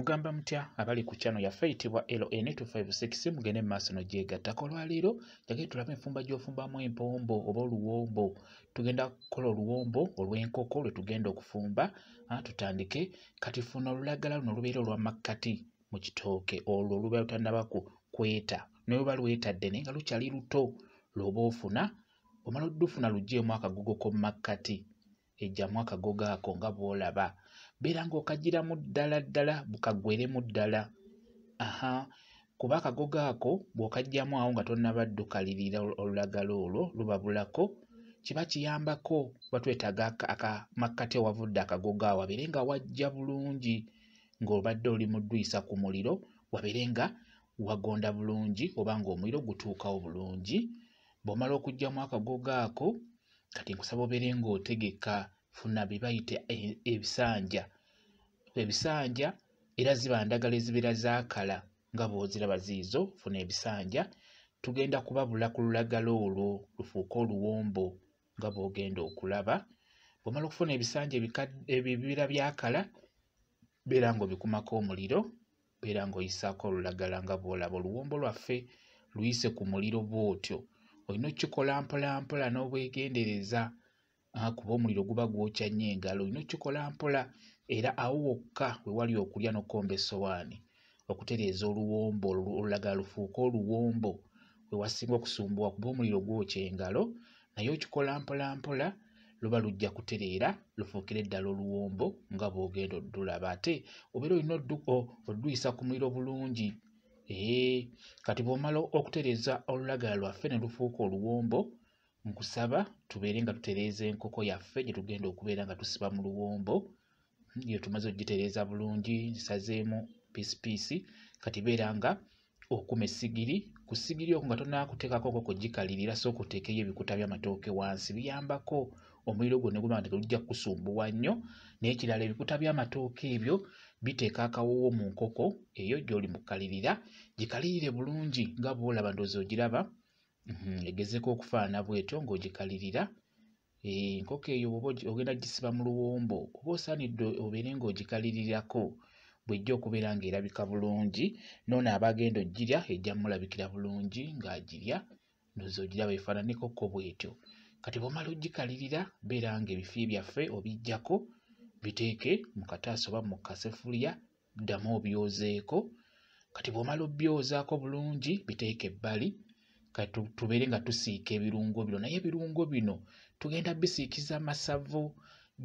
mugamba mutya abali ku kyano yafeyitibwa ln 256 mugende mumaaso nogyegattako olwaleero jagee tulabe enfumba gyofumbamu empombo oba oluwombo tugenda kukola oluwombo olw'enkoko lwe tugenda okufumba ah, tutandike kati funa olulagala luno olubeera olwamakkati mu kitooke olwo luba lutandabaku kweta naye oba lwetadde naye nga lukyali luto lwoba ofuna omala oddufuna lugjeemu akagogoko mu makkati ejjamu akagoga ako nga bw'olaba beera ng'okagiramu ddala ddala bukagweremu ddala aha kuba akagoga ako bw'okagjamu awo nga tonnabaddukalirira olulagala olwo lubabulako kiba kiyambako kuba twetaaga akamakkate wavudde akagoga awo abeere nga wajja bulungi ng'obadde oli muddwisa ku muliro wabeere nga wagonda bulungi oba ng'omuliro gutuukawo bulungi bw'omala okugjamu akagoga ako kati nkusaba obeere ngaotegeka funa bye bayita e-, ebisanja ebisanja era ziba ndagala ezibeera zaakala nga bwoziraba ziizo funa ebisanja tugenda kubabula ku lulagala olwo lufuuke oluwombo nga bwogenda okulaba bwomala okufuna ebisanja ebibeera byakala beera nga obikumako omuliro beera ngaoyisaako olulagala nga bwolaba oluwombo lwaffe luyise ku muliro bwotyo olina okukikola mpola mpola n'obwegendereza ah, kuba omuliro guba gwokya nnyo engalo olina okukikola mpola era awo wokka we wali okulya n'okkomba essowaani okutereeza oluwombo olulaga lufuuka oluwombo we wasinga okusumbuwa kuba omuliro gwokya engalo naye okikola mpola mpola luba lujja kutereera lufuukira eddala oluwombo nga bw'ogenda oddulaba ate obeera olina odduyisa ku muliro bulungi kati bwomala okutereeza olulagala lwaffe ne lufuuka oluwombo nkusaba tubeere nga tutereeza enkoko yaffe gye tugenda okubeera nga tusiba mu luwombo hmm, yo tumaze ogitereeza bulungi nsazeemu piisipiisi kati beera nga okuma essigiri ku ssigiri oko nga tonakuteekako nkoko gikalirira so okuteekeyo ebikuta by'amatooke wansi biyambako omuliro gwonna gumaa nti tolujja kukusumbuwa nnyo naye kirala ebikuta by'amatooke ebyo biteeka akawoowo mu nkoko eyo gy'oli mu kkalirira gikalirire bulungi nga bwolaba ndoozi ogiraba mhm, egezeko okufaanana bwetyo ng'ogikalirira enkoko eh, eyo oba ogenda gisiba mu luwombo oba osaanidde obeere ng'ogikalirirako bwejja okubeera ng'erabika bulungi noono abagenda ogirya ejja mulabikira bulungi ng'agirya ndoozi ogiraba efaananikokko bwetyo kati bwomala ogikalirira beera ng'ebifi byaffe obiggyako biteeke mu kataasa oba mu kaseffuliya ddamu obyozeeko kati bw'omala obyozaako bulungi biteeke ebbali tubeere nga tusiika ebirungo bino naye ebirungo bino tugenda bisiikiza amasavu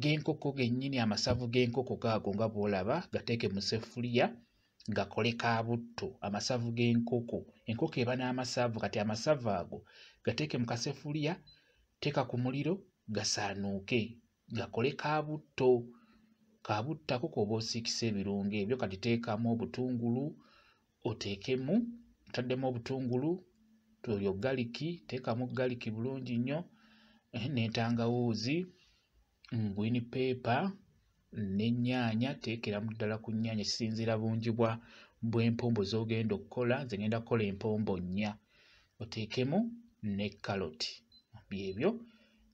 g'enkoko gennyini amasavu g'enkoko gaago nga bw'olaba gateeke mu seffuliya gakole kabutto amasavu g'enkoko enkoko eba n'amasavu kati amasavu ago gateeke mu kaseffuliya teeka ku muliro gasaanuuke gakole kabutto kabuttako kooba osiikisa ebirungo ebyo kati teekamu obutungulu oteekemu otaddemu obutungulu tyo galiki teekamu galiki bulungi nnyo eh, n'entangawuuzi mm, ngwini peepa n'ennyaanya teekeramu ddala ku nnyaanya kisinziira bungi bwa bwempombo z'ogenda okukola nze ngenda kukola empombo nnya oteekemu ne kaloti byebyo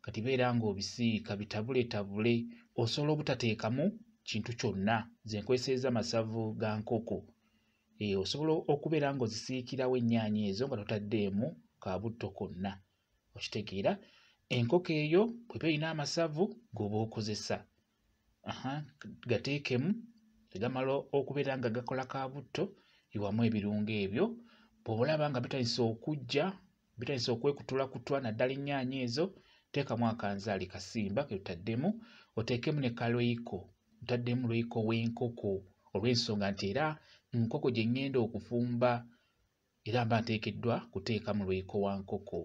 kati beera ng'obisiika bitabuletabule osobola obutateekamu kintu kyonna zenkozeseeza amasavu ga nkoko e, osobola okubeera ngaozisiikirawo ennyaanya ezo nga totaddeemu kabutto konna okitegeera enkoko eyo bweba erina amasavu goba okozesa gateekemu egamala okubeera nga gakola kabutto ewamu ebirungo ebyo bwobalaba nga bitandisa okujja bitandisa okwekutulakutula naddala ennyaanya ezo teekamu akanzaali kasimba ke tutaddemu oteekemu ne kalweyiko otaddemu lweyiko w'enkoko olw'ensonga nti era nkoko gye ŋŋenda okufumba era mba nteekeddwa kuteeka mu lweyiko wa nkoko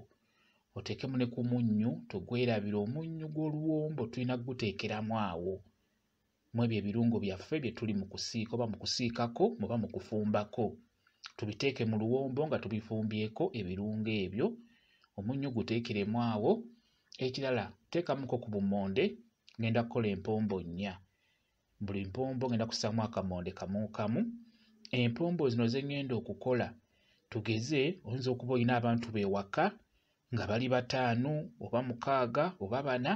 oteekemu ne ku munnyu togwerabira omunnyu gw'oluwombo tulina kuguteekeramu awo mu ebyo ebirungo byaffe bye tuli mu kusiika oba mu kusiikako muba mu kufumbako tubiteeke mu luwombo nga tubifumbyeko ebirungo ebyo omunnyu guteekeremu awo ekirala teekamuko ku bumonde ngenda kukola empombo nnya buli mpombo ngenda kussaamu akamonde kamukamu empombo zino zeŋŋenda okukola tugeze oyinza okuba olina abantu beewaka nga bali bataano oba mukaaga oba bana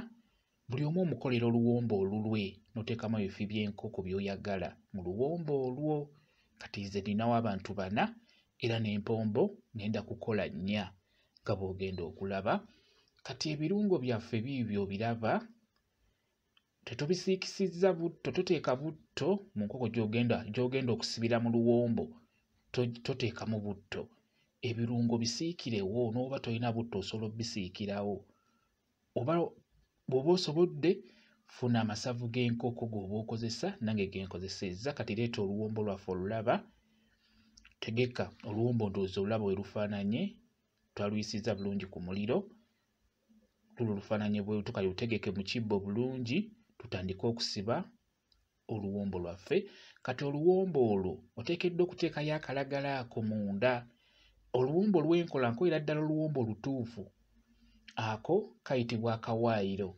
buli omu omukolera oluwombo olulwe noteekamu ebifi byenkoko byoyagala mu luwombo olwo kati ze ninawo abantu bana era n'empombo ŋenda kukola nnya nga bwogenda okulaba kati ebirungo byaffe biibyo obiraba tetubisiikisizza butto toteeka butto mu nkoko gy'ogenda okusibira mu luwombo toteekamu butto ebirungo bisiikirewo n'oba tolina butto osobola obisiikirawo oba bw'oba osobodde funa amasavu g'enkoko g'oba okozesa nange genkozesezza kati leeta oluwombo lwaffe olulaba tegeka oluwombo ndoozi olulaba we lufaananye twaluyisizza bulungi ku muliro tula olufaananyi bwetuka yotegeke mu kibba obulungi tutandike okusiba oluwombo lwaffe kati oluwombo olwo oteekeddwa okuteekayo akalagala ako munda oluwombo lwenkola nkolera ddala oluwombo olutuufu ako kayitibwa akawaayiro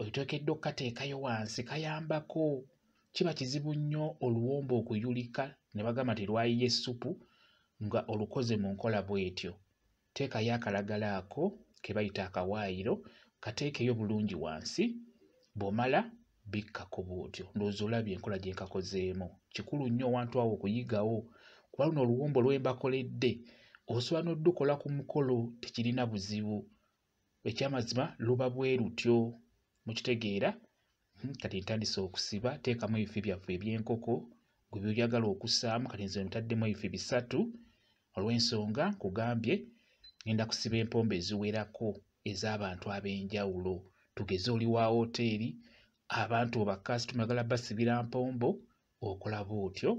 oyiteekeddwa okukateekayo wansi kayambako kiba kizibu nnyo oluwombo okuyulika ne bagamba tilwayiyo essupu nga olukoze mu nkola bw'etyo teekayo akalagala ako ke bayita akawaayiro kateekeyo bulungi wansi bwomala bikkako bwotyo ndowooza olabye enkola gye nkakozeemu kikulu nnyo owantu awo okuyigawo kuba luno oluwombo lwembakoledde osoba n'oddukola ku mukolo tekirina buzibu ekyamazima luba bwe lutyo mukitegeera hmm, kati ntandise okusiba teekamu ebifi byaffe ebyenkoko gwe byoyagala okussaamu kati nze ntaddemu ebifi bisatu olw'ensonga nkugambye ngenda kusiba empombo eziwerako ez'abantu ab'enjawulo tugeze oli wa hoteeri abantu obakasitoma agala basibira mpombo okolaba otyo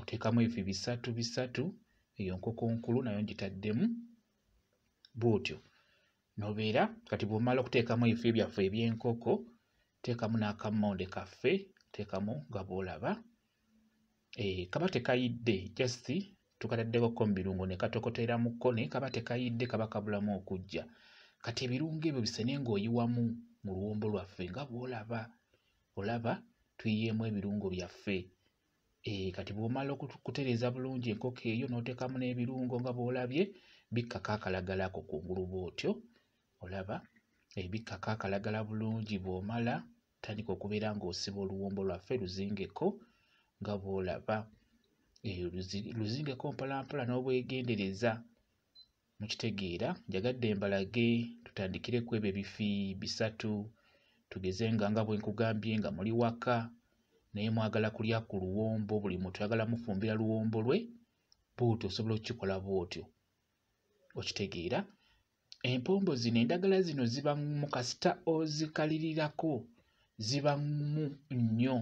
oteekamu ebifi bisatu bisatu eyo nkoko nkulu nayo ngitaddemu bwotyo nobeera kati bwomala okuteekamu ebifi byaffe eby'enkoko teekamu n'akamonde kaffe teekamu nga bwolaba eh, kaba tekayidde jasi tukataddekoko mubirungu ne katokoteramukko naye kaba tekayidde kaba kabulamu okujja kati ebirungu ebyo bisene ng'oyiwamu mu luwombo lwaffe nga bwolaba olaba tuyiyeemu ebirungo byaffe eh, kati bwomala okutereeza bulungi enkoko eyo n'oteekamu n'ebirungo nga bwolabye bikkako akalagalako kungulu bwotyo olaba ebikkako eh, akalagala bulungi bwomala tandika okubeera ng'osiba oluwombo lwaffe luzingeko nga bwolaba eyo eh, luzingeko mpolampola n'obwegendereza mukitegeera njagadde embalage tutandikireku ebyo ebifi bisatu tugeze nga nga bwenkugambye nga muli waka naye mwagala kulya ku luwombo buli muntu ayagala mufumbira luwombo lwe bwotyo osobola okukikola bwotyo okitegeera empombo zino endagala zino ziba mu kasita ozikalirirako ziba mu nnyo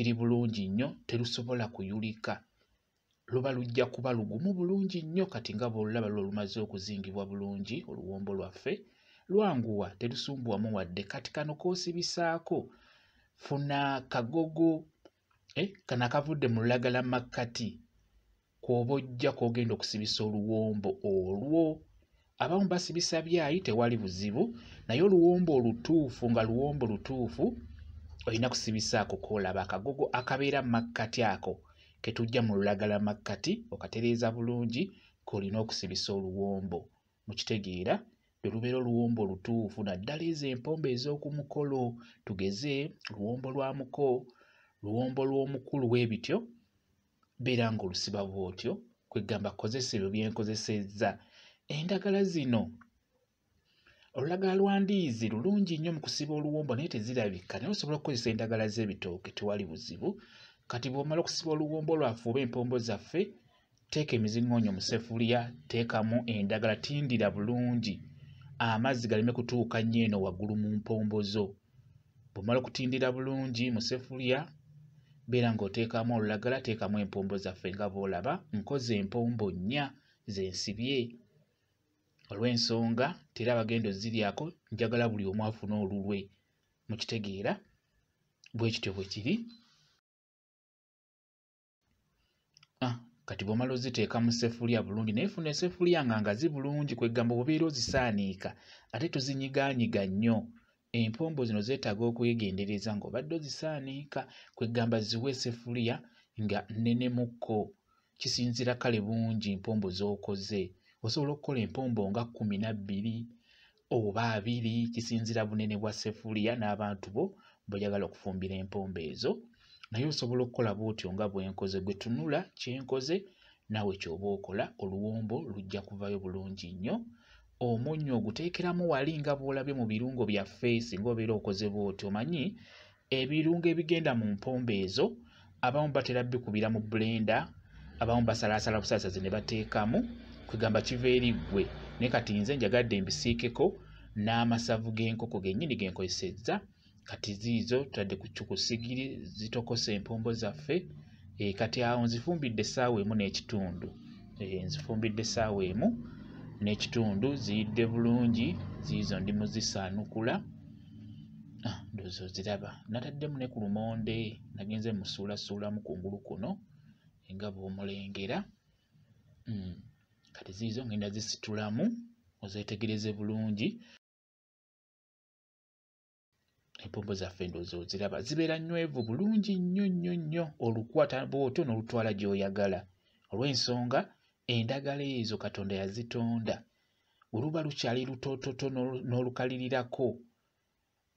kiri bulungi nnyo terusobola kuyulika luba lujja kuba lugumu bulungi nnyo kati nga bwolulaba lwo olumaze okuzingibwa bulungi oluwombo lwaffe lwanguwa terusumbuwamu wadde kati kano koosibisaako funa kagogo eh, kano akavudde mu lulagala makkati kwoba ojja kwogenda okusibisa oluwombo olwo abamu basibisa byayi tewali buzibu naye oluwombo olutuufu nga luwombo lutuufu olina kusibisaako koolaba akagogo akabeera mumakkati ako ketujja mu lulagala mumakkati okatereeza bulungi kolina okusibisa oluwombo mukitegeera lwe lubeera oluwombo olutuufu naddala ezo empombo ez'okumukolo tugeze luwombo lwa muko luwombo lw'omukulu webityo beera nga olusiba bwotyo kwegamba kozesa ebyo byenkozesezza endagala zino olulagala lwandiizi lulungi nnyo mu kusiba oluwombo naye tezirabika naye osobola okukozesa endagala z'ebitooke tewali buzibu kati bw'omala okusiba oluwombo lwaffe oba empombo zaffe teeka emizingoonyo mu sefuliya teekamu endagala tindira bulungi amazzi galeme kutuuka nnyo eno waggulu mu mpombo zo bw'omala okutindira bulungi mu sefuliya beera ng'oteekamu olulagala teekamu empombo zaffe nga bw'olaba nkoze empombo nnya zensibye olw'ensonga teri abagenda oziryako njagala buli omu afune olulwe mukitegeera bwe kityo bwe kiri kati bwomala oziteeka mu sefuliya bulungi naye funa esefuliya nga ngazi bulungi kwegamba obubeera ozisaaniika ate tozinyiganyiga nnyo empombo zino zeetaaga okwegendereza ngaobadde ozisaaniika kwegamba ziwe sefuliya nga nnenemukko kisinzira kale bungi mpombo z'okoze osobola okukola empombo nga kumi nabbiri oba abiri kisinzira bunene bwa sefuliya n'abantu bo boyagala okufumbira empombo ezo naye osobola okukola bwotyo nga bwenkoze gwe tunula kyenkoze naawe kyoba okola oluwombo lujja kuvayo bulungi nnyo omunnyo oguteekeramu wali nga bwolabye mu birungo byaffe singa obeera okoze bwotyo omanyi ebirungo ebigenda mu mpombo ezo abamu batera bikubira mu bulenda abamu basalaasala busaasazi ne bateekamu kugamba kiva eri ggwe naye kati nze njagadde mbisiikeko n'amasavu g'enkoko genyini genkozesezza kati ziizo tutadde ku kikusigiri zitokosa empombo zaffe e, kati awo nzifumbidde essaawa emu n'ekitundu e, nzifumbidde essaawa emu n'ekitundu ziyidde bulungi ziizo ndi muzisaanukula ah, ndozo ziraba nataddemu ne ku lumonde nagenze musuulasuulamu kungulu kuno nga bw'omulengera 嗯。Mm. kati ziizo ngenda zisitulamu ozeetegereze bulungi empombo zaffe ndoozi oziraba zibeera nywevu bulungi nnyo nnyo nnyo olukwata bwoto n'olutwala gy'oyagala olw'ensonga endagala ezo katonda yazitonda oluba lukyali lutoototo n'olukalirirako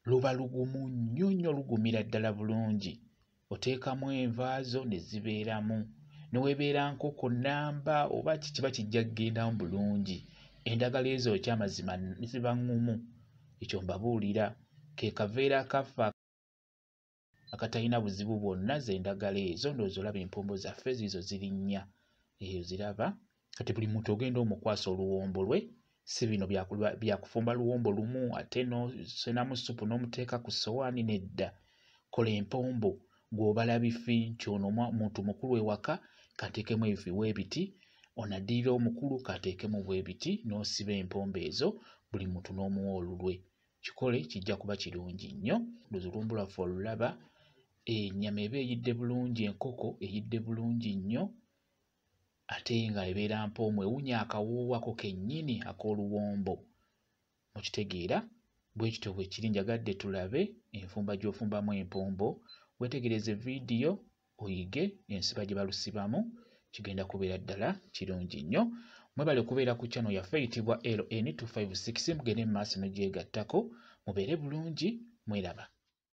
luba lugumu nnyo nnyo lugumira ddala bulungi oteekamu envaazo ne zibeeramu niweebeeranko ku namba oba kikiba kijja kgendamu bulungi endagala ezo kyamazima ziba ŋumu ekyo mbabuulira ke kaveera akafa akatalina buzibu bwonna zendagala ezo ndoozi olaba empombo zaffe ziizo ziri nnya eyo ziraba kati buli muntu ogenda omukwasa oluwombo lwe si bino byakufumba luwombo lumu ate nosenamu supu n'omuteeka ku ssowaani nedda kola empombo gwobalabifi nti ono muntu mukulu ewaka kateekemu ebifibwa ebiti onaddirira omukulu kateekemu bwebiti n'osiba empombe ezo buli muntu n'omuwa olulwe kikole kijja kuba kirungi nnyo luzulumbulafe olulaba enyama eba eyidde bulungi enkoko eyidde bulungi nnyo ate nga ebeera mpoomu ewunya akawuwako kennyini ak'oluwombo mukitegeera bwe kityo bwe kiri njagadde tulabe enfumba gy'ofumbamu empombo wetegereze vidiyo oyige ensiba gye balusibamu kigenda kubeera ddala kirungi nnyo mwebale okubeera ku channel yaffe eyitibwa ln 256 mugende mu maaso nogyegattako mubeere bulungi mweraba